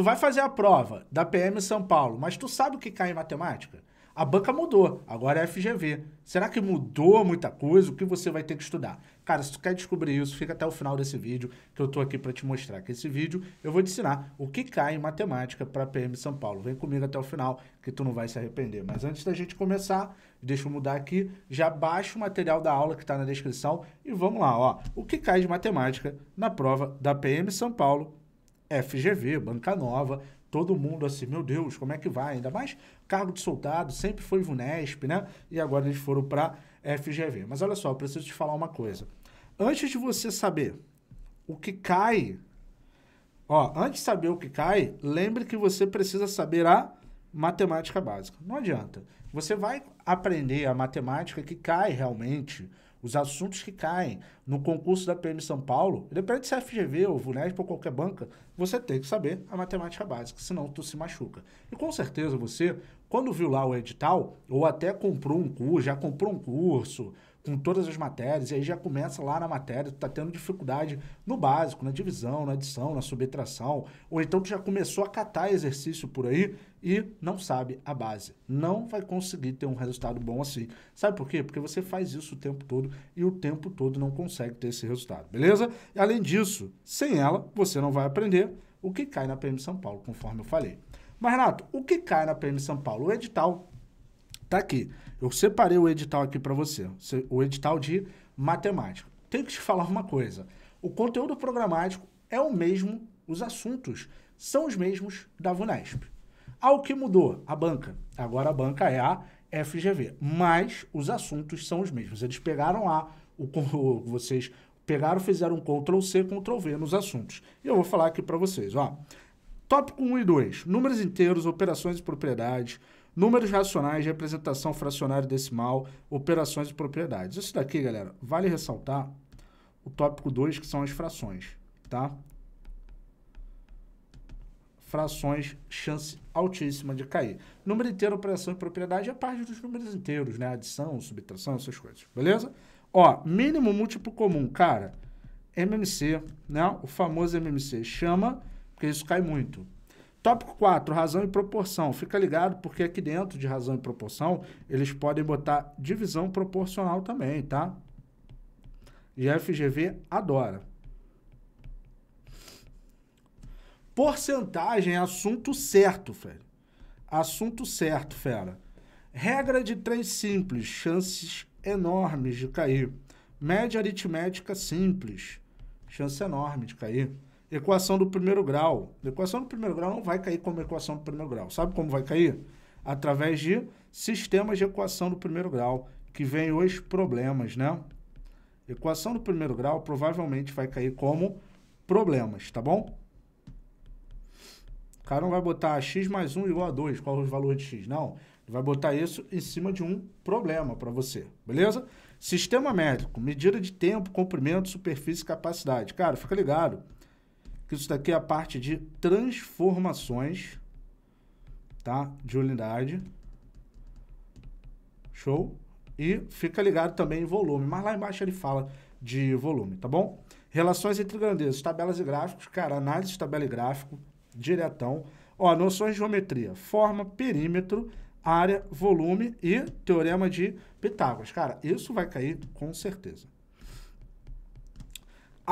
Tu vai fazer a prova da PM São Paulo, mas tu sabe o que cai em matemática? A banca mudou, agora é FGV. Será que mudou muita coisa? O que você vai ter que estudar? Cara, se tu quer descobrir isso, fica até o final desse vídeo que eu tô aqui para te mostrar. Que esse vídeo eu vou te ensinar o que cai em matemática para PM São Paulo. Vem comigo até o final que tu não vai se arrepender. Mas antes da gente começar, deixa eu mudar aqui, já baixa o material da aula que está na descrição e vamos lá, ó. O que cai de matemática na prova da PM São Paulo FGV, Banca Nova, todo mundo assim, meu Deus, como é que vai? Ainda mais cargo de soldado, sempre foi VUNESP, né? E agora eles foram para FGV. Mas olha só, eu preciso te falar uma coisa. Antes de você saber o que cai, ó, antes de saber o que cai, lembre que você precisa saber a matemática básica. Não adianta. Você vai aprender a matemática que cai realmente os assuntos que caem no concurso da PM São Paulo, independente se é FGV ou VUNESP ou qualquer banca, você tem que saber a matemática básica, senão tu se machuca. E com certeza você, quando viu lá o edital, ou até comprou um curso, já comprou um curso, com todas as matérias, e aí já começa lá na matéria, tu tá tendo dificuldade no básico, na divisão, na adição, na subtração, ou então tu já começou a catar exercício por aí e não sabe a base. Não vai conseguir ter um resultado bom assim. Sabe por quê? Porque você faz isso o tempo todo e o tempo todo não consegue ter esse resultado, beleza? E além disso, sem ela, você não vai aprender o que cai na PM São Paulo, conforme eu falei. Mas, Renato, o que cai na PM São Paulo? O edital Tá aqui. Eu separei o edital aqui para você. O edital de matemática. Tenho que te falar uma coisa. O conteúdo programático é o mesmo, os assuntos são os mesmos da VUNESP. Ao ah, que mudou? A banca. Agora a banca é a FGV. Mas os assuntos são os mesmos. Eles pegaram lá, o, o, vocês pegaram, fizeram um Ctrl C, Ctrl V nos assuntos. E eu vou falar aqui para vocês, ó. Tópico 1 e 2, números inteiros, operações e propriedades, números racionais, representação fracionária decimal, operações e propriedades. Isso daqui, galera, vale ressaltar o tópico 2, que são as frações, tá? Frações, chance altíssima de cair. Número inteiro, operação e propriedade é parte dos números inteiros, né? Adição, subtração, essas coisas, beleza? Ó, mínimo múltiplo comum, cara, MMC, né? O famoso MMC chama, porque isso cai muito, Tópico 4, razão e proporção. Fica ligado, porque aqui dentro de razão e proporção, eles podem botar divisão proporcional também, tá? E a FGV adora. Porcentagem é assunto certo, velho. Assunto certo, fera. Regra de três simples, chances enormes de cair. Média aritmética simples, chance enorme de cair. Equação do primeiro grau. A equação do primeiro grau não vai cair como equação do primeiro grau. Sabe como vai cair? Através de sistemas de equação do primeiro grau, que vem os problemas, né? Equação do primeiro grau provavelmente vai cair como problemas, tá bom? O cara não vai botar x mais 1 igual a 2, qual é o valor de x, não. Ele vai botar isso em cima de um problema para você, beleza? Sistema métrico, medida de tempo, comprimento, superfície e capacidade. Cara, fica ligado que isso daqui é a parte de transformações, tá? De unidade. Show? E fica ligado também em volume, mas lá embaixo ele fala de volume, tá bom? Relações entre grandezas, tabelas e gráficos, cara, análise de tabela e gráfico, diretão. Ó, noções de geometria, forma, perímetro, área, volume e teorema de Pitágoras. Cara, isso vai cair com certeza.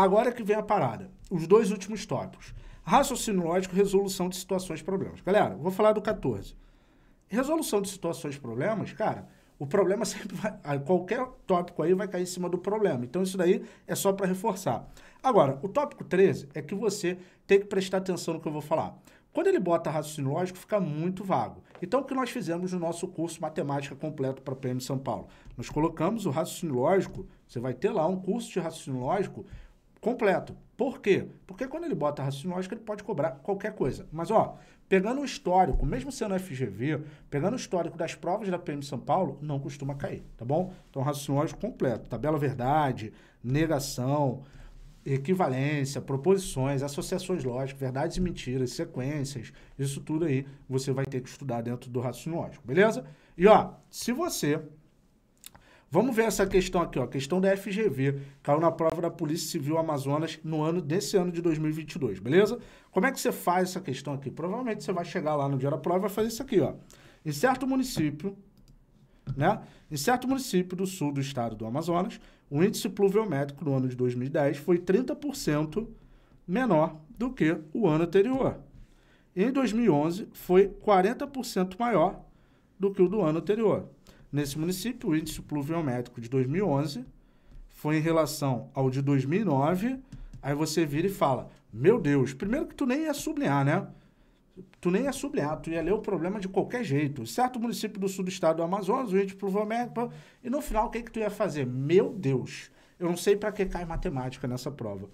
Agora que vem a parada. Os dois últimos tópicos. Raciocínio lógico, resolução de situações e problemas. Galera, vou falar do 14. Resolução de situações e problemas, cara, o problema sempre vai. Qualquer tópico aí vai cair em cima do problema. Então, isso daí é só para reforçar. Agora, o tópico 13 é que você tem que prestar atenção no que eu vou falar. Quando ele bota raciocínio lógico, fica muito vago. Então, o que nós fizemos no nosso curso Matemática Completo para PM São Paulo? Nós colocamos o raciocínio lógico, você vai ter lá um curso de raciocínio lógico completo. Por quê? Porque quando ele bota raciocínio lógico, ele pode cobrar qualquer coisa. Mas, ó, pegando o histórico, mesmo sendo FGV, pegando o histórico das provas da PM São Paulo, não costuma cair, tá bom? Então, raciocínio lógico completo. Tabela verdade, negação, equivalência, proposições, associações lógicas, verdades e mentiras, sequências, isso tudo aí você vai ter que estudar dentro do raciocínio lógico, beleza? E, ó, se você Vamos ver essa questão aqui, ó, questão da FGV, caiu na prova da Polícia Civil Amazonas no ano desse ano de 2022, beleza? Como é que você faz essa questão aqui? Provavelmente você vai chegar lá no dia da prova e vai fazer isso aqui, ó. Em certo município, né? Em certo município do sul do estado do Amazonas, o índice pluviométrico no ano de 2010 foi 30% menor do que o ano anterior. Em 2011 foi 40% maior do que o do ano anterior nesse município, o índice pluviométrico de 2011 foi em relação ao de 2009. Aí você vira e fala: Meu Deus, primeiro que tu nem ia é sublinhar, né? Tu nem ia é sublinhar, tu ia ler o problema de qualquer jeito. Certo município do sul do estado do Amazonas, o índice pluviométrico. E no final, o que, que tu ia fazer? Meu Deus, eu não sei para que cai matemática nessa prova.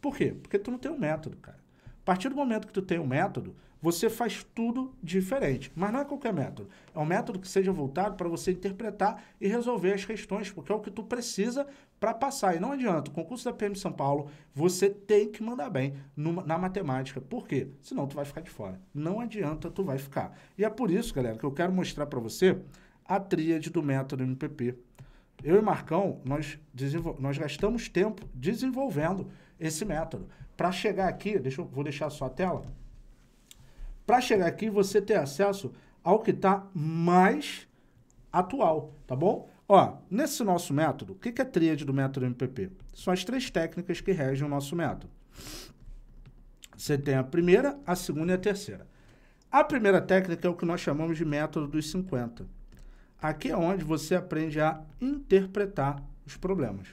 Por quê? Porque tu não tem um método, cara. A partir do momento que tu tem um método, você faz tudo diferente. Mas não é qualquer método. É um método que seja voltado para você interpretar e resolver as questões, porque é o que tu precisa para passar. E não adianta, o concurso da PM São Paulo, você tem que mandar bem numa, na matemática. Por quê? Senão tu vai ficar de fora. Não adianta, tu vai ficar. E é por isso, galera, que eu quero mostrar para você a tríade do método MPP. Eu e Marcão, nós, nós gastamos tempo desenvolvendo esse método. Para chegar aqui, deixa eu, vou deixar só a tela, para chegar aqui você ter acesso ao que está mais atual, tá bom? Ó, nesse nosso método, o que, que é tríade do método MPP? São as três técnicas que regem o nosso método. Você tem a primeira, a segunda e a terceira. A primeira técnica é o que nós chamamos de método dos 50. Aqui é onde você aprende a interpretar os problemas.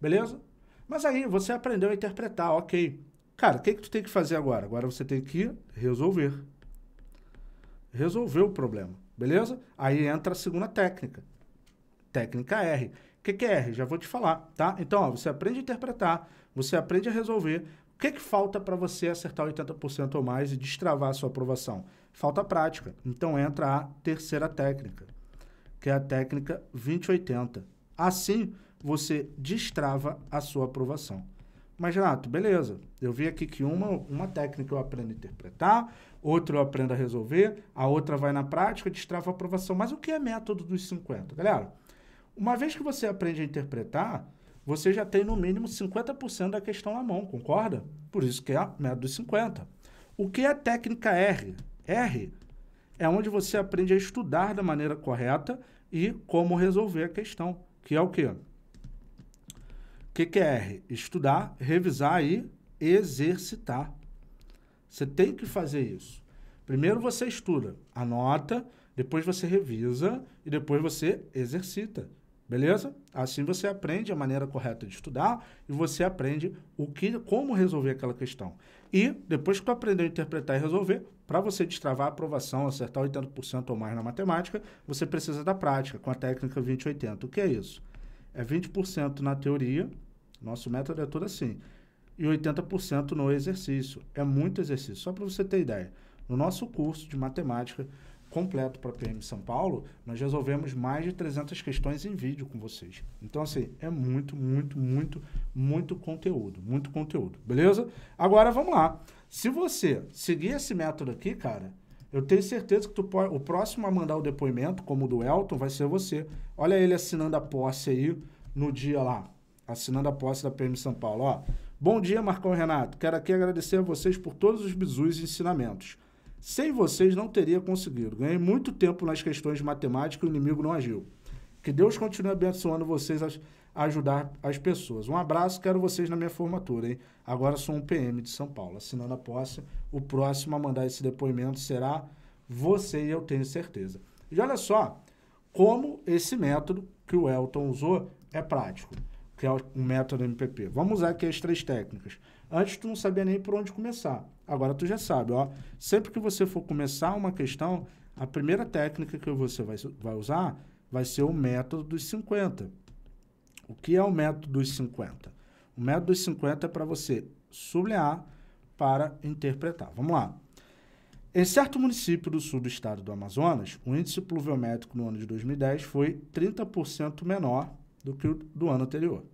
Beleza? Mas aí você aprendeu a interpretar, ok. Cara, o que, que tu tem que fazer agora? Agora você tem que resolver. Resolver o problema, beleza? Aí entra a segunda técnica. Técnica R. O que, que é R? Já vou te falar, tá? Então, ó, você aprende a interpretar, você aprende a resolver. O que, que falta para você acertar 80% ou mais e destravar a sua aprovação? Falta prática. Então entra a terceira técnica, que é a técnica 2080. Assim, você destrava a sua aprovação. Mas, Renato, beleza. Eu vi aqui que uma, uma técnica eu aprendo a interpretar, outra eu aprendo a resolver, a outra vai na prática, destrava a aprovação. Mas o que é método dos 50? Galera, uma vez que você aprende a interpretar, você já tem no mínimo 50% da questão na mão, concorda? Por isso que é método dos 50. O que é a técnica R? R é onde você aprende a estudar da maneira correta e como resolver a questão, que é o quê? que, que é R? Estudar, revisar e exercitar. Você tem que fazer isso. Primeiro você estuda, anota, depois você revisa e depois você exercita. Beleza? Assim você aprende a maneira correta de estudar e você aprende o que, como resolver aquela questão. E depois que tu aprendeu a interpretar e resolver, para você destravar a aprovação, acertar 80% ou mais na matemática, você precisa da prática com a técnica 2080. O que é isso? É 20% na teoria nosso método é todo assim. E 80% no exercício. É muito exercício. Só para você ter ideia, no nosso curso de matemática completo para PM São Paulo, nós resolvemos mais de 300 questões em vídeo com vocês. Então, assim, é muito, muito, muito, muito conteúdo. Muito conteúdo, beleza? Agora, vamos lá. Se você seguir esse método aqui, cara, eu tenho certeza que tu pode, o próximo a mandar o depoimento, como o do Elton, vai ser você. Olha ele assinando a posse aí no dia lá, assinando a posse da PM São Paulo. Ó, Bom dia, Marcão Renato. Quero aqui agradecer a vocês por todos os bisus e ensinamentos. Sem vocês não teria conseguido. Ganhei muito tempo nas questões de matemática e o inimigo não agiu. Que Deus continue abençoando vocês a ajudar as pessoas. Um abraço, quero vocês na minha formatura, hein? Agora sou um PM de São Paulo. Assinando a posse, o próximo a mandar esse depoimento será você e eu tenho certeza. E olha só como esse método que o Elton usou é prático que é o método MPP. Vamos usar aqui as três técnicas. Antes tu não sabia nem por onde começar. Agora tu já sabe, ó. Sempre que você for começar uma questão, a primeira técnica que você vai, vai usar vai ser o método dos 50. O que é o método dos 50? O método dos 50 é para você sublinhar para interpretar. Vamos lá. Em certo município do sul do estado do Amazonas, o índice pluviométrico no ano de 2010 foi 30% menor do que o do ano anterior.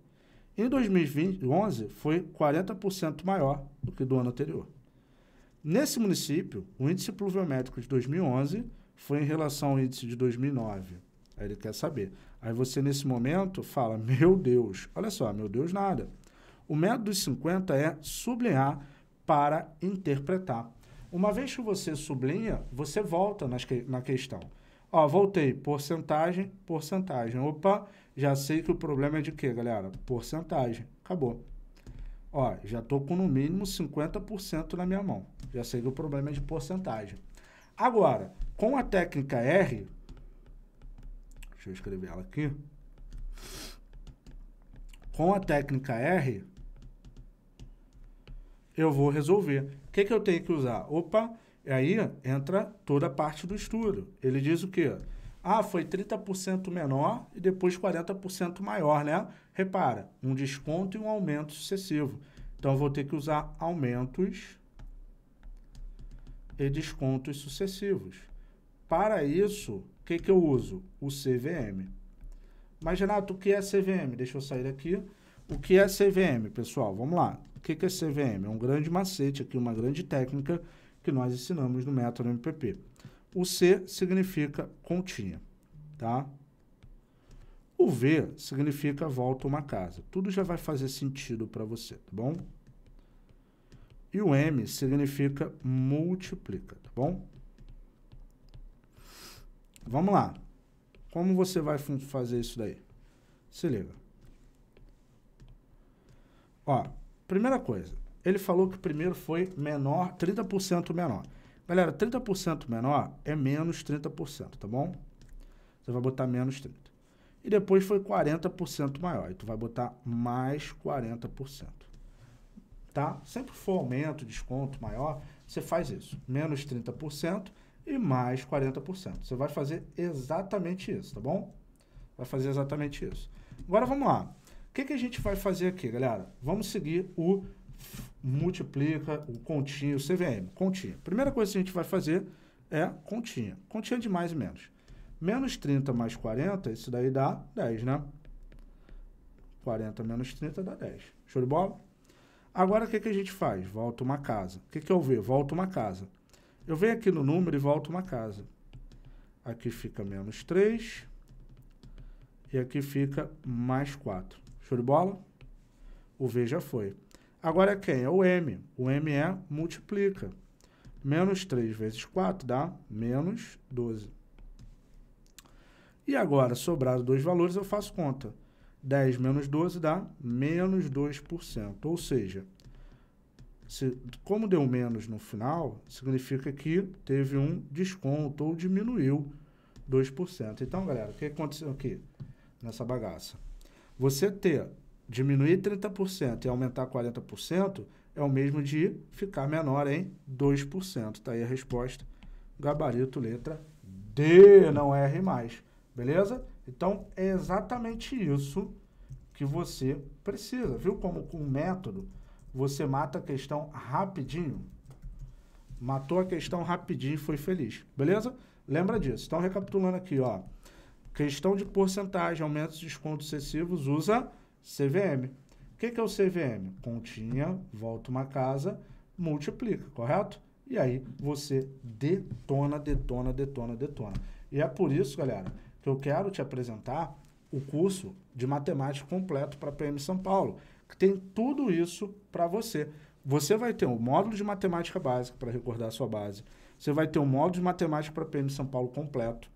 Em 2011, foi 40% maior do que do ano anterior. Nesse município, o índice pluviométrico de 2011 foi em relação ao índice de 2009. Aí ele quer saber. Aí você, nesse momento, fala: Meu Deus, olha só, meu Deus, nada. O método dos 50 é sublinhar para interpretar. Uma vez que você sublinha, você volta nas que, na questão. Ó, voltei. Porcentagem, porcentagem. Opa, já sei que o problema é de quê, galera? Porcentagem. Acabou. Ó, já estou com no mínimo 50% na minha mão. Já sei que o problema é de porcentagem. Agora, com a técnica R, deixa eu escrever ela aqui. Com a técnica R, eu vou resolver. O que, que eu tenho que usar? Opa, e aí entra toda a parte do estudo. Ele diz o quê? Ah, foi 30% menor e depois 40% maior, né? Repara, um desconto e um aumento sucessivo. Então, eu vou ter que usar aumentos e descontos sucessivos. Para isso, o que, que eu uso? O CVM. Mas, Renato, o que é CVM? Deixa eu sair daqui. O que é CVM, pessoal? Vamos lá. O que, que é CVM? É um grande macete aqui, uma grande técnica que nós ensinamos no método MPP. O C significa continha, tá? O V significa volta uma casa. Tudo já vai fazer sentido para você, tá bom? E o M significa multiplica, tá bom? Vamos lá. Como você vai fazer isso daí? Se liga. Ó, primeira coisa, ele falou que o primeiro foi menor, 30% menor. Galera, 30% menor é menos 30%, tá bom? Você vai botar menos 30%. E depois foi 40% maior. E tu vai botar mais 40%. Tá? Sempre for aumento, desconto maior, você faz isso. Menos 30% e mais 40%. Você vai fazer exatamente isso, tá bom? Vai fazer exatamente isso. Agora vamos lá. O que, que a gente vai fazer aqui, galera? Vamos seguir o multiplica o continho, o CVM, continha. Primeira coisa que a gente vai fazer é continha. Continha de mais e menos. Menos 30 mais 40, isso daí dá 10, né? 40 menos 30 dá 10. Show de bola? Agora, o que, que a gente faz? Volta uma casa. O que, que eu vejo? Volta uma casa. Eu venho aqui no número e volto uma casa. Aqui fica menos 3. E aqui fica mais 4. Show de bola? O V já foi. Agora é quem? É o M. O M é multiplica. Menos 3 vezes 4 dá menos 12. E agora, sobrado dois valores, eu faço conta. 10 menos 12 dá menos 2%. Ou seja, se, como deu menos no final, significa que teve um desconto ou diminuiu 2%. Então, galera, o que aconteceu aqui nessa bagaça? Você ter diminuir 30% e aumentar 40% é o mesmo de ficar menor em 2%. Está aí a resposta. Gabarito, letra D, não erre mais. Beleza? Então, é exatamente isso que você precisa. Viu como com o método você mata a questão rapidinho? Matou a questão rapidinho e foi feliz. Beleza? Lembra disso. Então, recapitulando aqui, ó. Questão de porcentagem, aumentos e descontos excessivos, usa CVM. O que, que é o CVM? Continha, volta uma casa, multiplica, correto? E aí você detona, detona, detona, detona. E é por isso, galera, que eu quero te apresentar o curso de matemática completo para PM São Paulo, que tem tudo isso para você. Você vai ter um módulo de matemática básica para recordar a sua base. Você vai ter um módulo de matemática para PM São Paulo completo.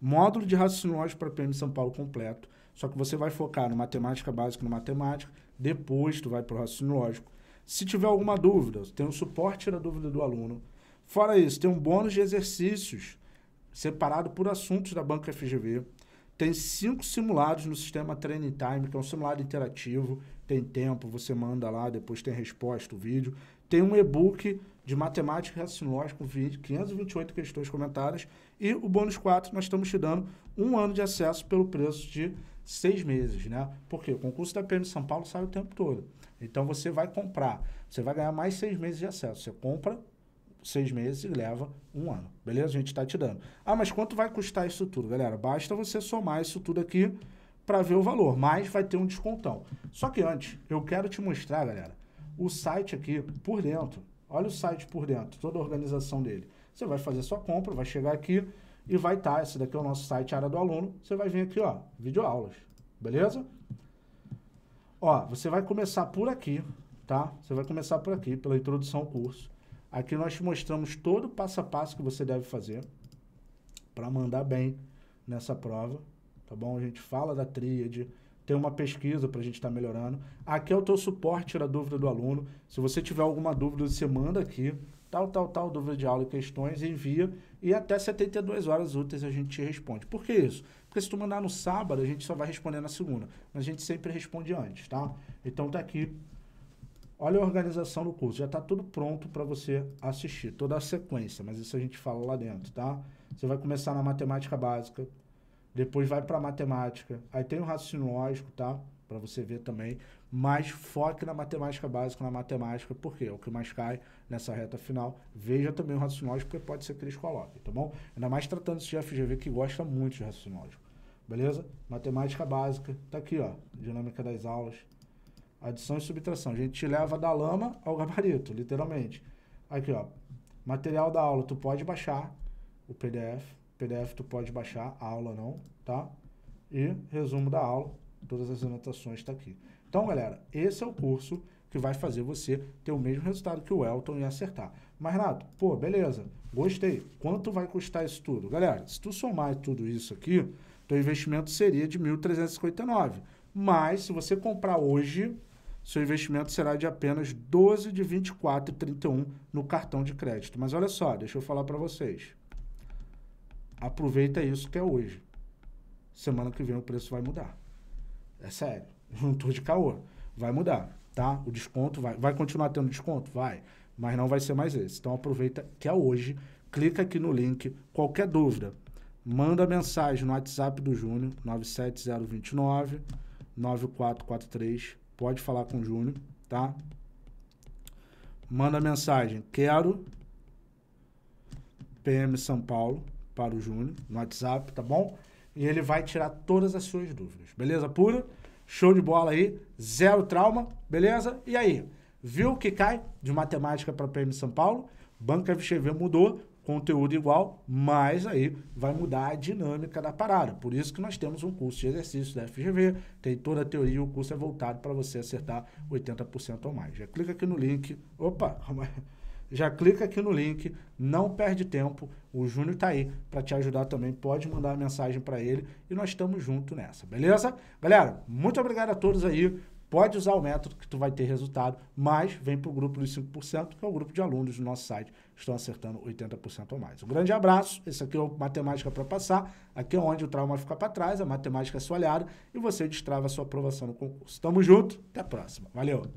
Módulo de raciocínio lógico para PM São Paulo completo. Só que você vai focar no matemática básica, no matemática, depois tu vai para o raciocínio lógico. Se tiver alguma dúvida, tem um suporte da dúvida do aluno. Fora isso, tem um bônus de exercícios separado por assuntos da banca FGV. Tem cinco simulados no sistema Training Time, que é um simulado interativo. Tem tempo, você manda lá, depois tem resposta, o vídeo. Tem um e-book de matemática e raciocínio lógico, com 528 questões comentadas. E o bônus 4, nós estamos te dando um ano de acesso pelo preço de seis meses, né? Porque o concurso da PM de São Paulo sai o tempo todo. Então você vai comprar, você vai ganhar mais seis meses de acesso. Você compra seis meses e leva um ano. Beleza? A gente está te dando. Ah, mas quanto vai custar isso tudo, galera? Basta você somar isso tudo aqui para ver o valor, mas vai ter um descontão. Só que antes, eu quero te mostrar, galera, o site aqui por dentro. Olha o site por dentro, toda a organização dele. Você vai fazer sua compra, vai chegar aqui, e vai estar, tá, esse daqui é o nosso site, área do aluno, você vai vir aqui, ó, videoaulas, beleza? Ó, você vai começar por aqui, tá? Você vai começar por aqui, pela introdução ao curso. Aqui nós te mostramos todo o passo a passo que você deve fazer para mandar bem nessa prova, tá bom? A gente fala da tríade, tem uma pesquisa para a gente estar tá melhorando. Aqui é o teu suporte, tira a dúvida do aluno. Se você tiver alguma dúvida, você manda aqui, tal, tal, tal, dúvida de aula e questões, envia e até 72 horas úteis a gente responde. Por que isso? Porque se tu mandar no sábado, a gente só vai responder na segunda. Mas a gente sempre responde antes, tá? Então tá aqui. Olha a organização do curso. Já tá tudo pronto para você assistir. Toda a sequência, mas isso a gente fala lá dentro, tá? Você vai começar na matemática básica, depois vai para matemática, aí tem o raciocínio lógico, tá? Para você ver também mas foque na matemática básica, na matemática, porque é o que mais cai nessa reta final. Veja também o raciocínio porque pode ser que eles coloquem, tá bom? Ainda mais tratando-se de FGV, que gosta muito de raciocínio beleza? Matemática básica, tá aqui, ó, dinâmica das aulas, adição e subtração. A gente te leva da lama ao gabarito, literalmente. Aqui, ó, material da aula, tu pode baixar o PDF, PDF tu pode baixar, a aula não, tá? E resumo da aula, todas as anotações tá aqui. Então, galera, esse é o curso que vai fazer você ter o mesmo resultado que o Elton e acertar. Mas, Renato, pô, beleza, gostei. Quanto vai custar isso tudo? Galera, se tu somar tudo isso aqui, teu investimento seria de 1.359. Mas, se você comprar hoje, seu investimento será de apenas 12 de 24,31 no cartão de crédito. Mas olha só, deixa eu falar para vocês. Aproveita isso que é hoje. Semana que vem o preço vai mudar. É sério. Tour de caô. Vai mudar, tá? O desconto vai. Vai continuar tendo desconto? Vai. Mas não vai ser mais esse. Então aproveita que é hoje. Clica aqui no link. Qualquer dúvida, manda mensagem no WhatsApp do Júnior, 97029 9443. Pode falar com o Júnior, tá? Manda mensagem. Quero PM São Paulo para o Júnior no WhatsApp, tá bom? E ele vai tirar todas as suas dúvidas. Beleza pura? Show de bola aí, zero trauma, beleza? E aí, viu que cai de matemática para PM São Paulo? Banca FGV mudou, conteúdo igual, mas aí vai mudar a dinâmica da parada. Por isso que nós temos um curso de exercício da FGV, tem toda a teoria, o curso é voltado para você acertar 80% ou mais. Já clica aqui no link. Opa, já clica aqui no link, não perde tempo. O Júnior está aí para te ajudar também. Pode mandar uma mensagem para ele e nós estamos junto nessa, beleza? Galera, muito obrigado a todos aí. Pode usar o método que tu vai ter resultado, mas vem para o grupo dos 5%, que é o grupo de alunos do nosso site, estão acertando 80% ou mais. Um grande abraço, esse aqui é o Matemática para Passar, aqui é onde o trauma fica para trás, a matemática é sua olhada e você destrava a sua aprovação no concurso. Tamo junto, até a próxima. Valeu!